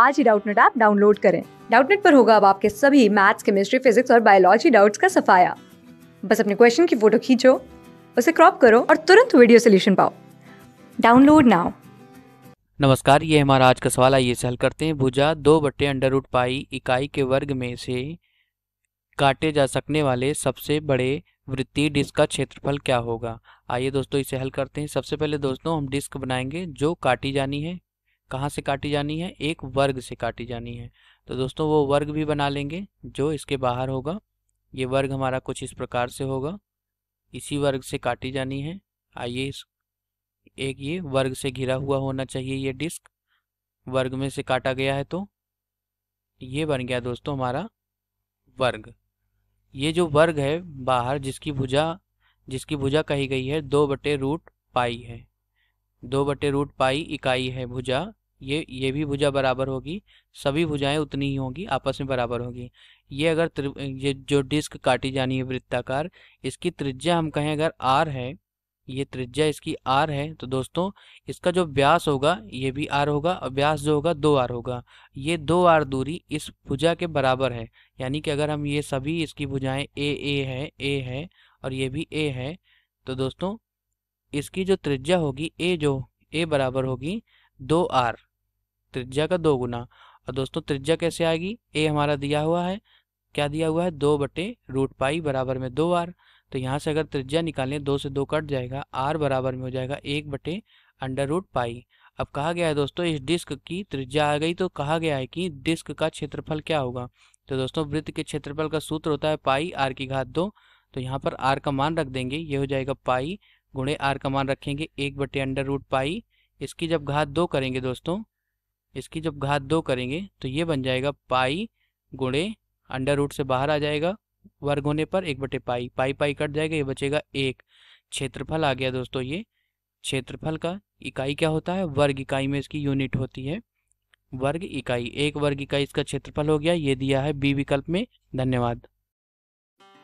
आज ही Doubtnut app download करें डाउटनेट पर होगा अब आपके सभी मैथ्स केमिस्ट्री फिजिक्स और बायोलॉजी डाउट्स का सफाया बस अपने क्वेश्चन की फोटो खींचो उसे क्रॉप करो और तुरंत वीडियो सोल्यूशन पाओ डाउनलोड नाउ नमस्कार ये हमारा आज का सवाल आइए से हल करते हैं भुजा दो बट्टे अंडर रूट पाई इकाई के वर्ग में से काटे जा सकने वाले सबसे बड़े वृत्तीय डिस्क का क्षेत्रफल क्या होगा आइए दोस्तों इसे हल करते हैं सबसे पहले दोस्तों हम डिस्क बनाएंगे जो काटी जानी है कहाँ से काटी जानी है एक वर्ग से काटी जानी है तो दोस्तों वो वर्ग भी बना लेंगे जो इसके बाहर होगा ये वर्ग हमारा कुछ इस प्रकार से होगा इसी वर्ग से काटी जानी है आइए इस एक ये वर्ग से घिरा हुआ होना चाहिए ये डिस्क वर्ग में से काटा गया है तो ये बन गया दोस्तों हमारा वर्ग ये जो वर्ग है बाहर जिसकी भुजा जिसकी भुजा कही गई है दो बटे रूट पाई है दो बटे रूट पाई इकाई है भुजा ये ये भी भुजा बराबर होगी सभी भुजाएं उतनी ही होंगी आपस में बराबर होगी ये अगर त्रि, ये जो डिस्क काटी जानी है वृत्ताकार इसकी त्रिज्या हम कहें अगर आर है ये त्रिज्या इसकी आर है तो दोस्तों इसका जो व्यास होगा ये भी आर होगा और व्यास जो होगा दो आर होगा ये दो आर दूरी इस भुजा के बराबर है यानी कि अगर हम ये सभी इसकी भुजाएं ए ए है ए है और ये भी ए है तो दोस्तों इसकी जो त्रिज्या होगी ए जो ए बराबर होगी दो आर त्रिज्या का दो गुना और दोस्तों त्रिज्या कैसे आएगी ए हमारा दिया हुआ है क्या दिया हुआ है दो बटे रूट पाई बराबर में दो आर तो यहाँ से अगर त्रिज्या निकालें दो से दो कट जाएगा आर बराबर में हो जाएगा एक बटे अंडर रूट पाई अब कहा गया है दोस्तों इस डिस्क की त्रिज्या आ गई तो कहा गया है कि डिस्क का क्षेत्रफल क्या होगा तो दोस्तों वृत्त के क्षेत्रफल का सूत्र होता है पाई आर की घात दो तो यहाँ पर आर का मान रख देंगे ये हो जाएगा पाई गुणे आर का मान रखेंगे एक बटे अंडर रूट पाई इसकी जब घात दो करेंगे दोस्तों इसकी जब घात दो करेंगे तो ये बन जाएगा पाई गुणे अंडर रूट से बाहर आ जाएगा वर्ग होने पर एक बटे पाई पाई पाई कट जाएगा ये बचेगा एक क्षेत्रफल आ गया दोस्तों ये क्षेत्रफल का इकाई क्या होता है वर्ग इकाई में इसकी यूनिट होती है वर्ग इकाई एक वर्ग इकाई इसका क्षेत्रफल हो गया ये दिया है बी विकल्प में धन्यवाद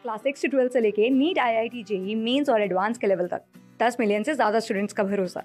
क्लास सिक्स से ट्वेल्थ से लेके NEET I I T JEE mains और एडवांस के लेवल तक दस मिलियन से ज्यादा स्टूडेंट्स का भरोसा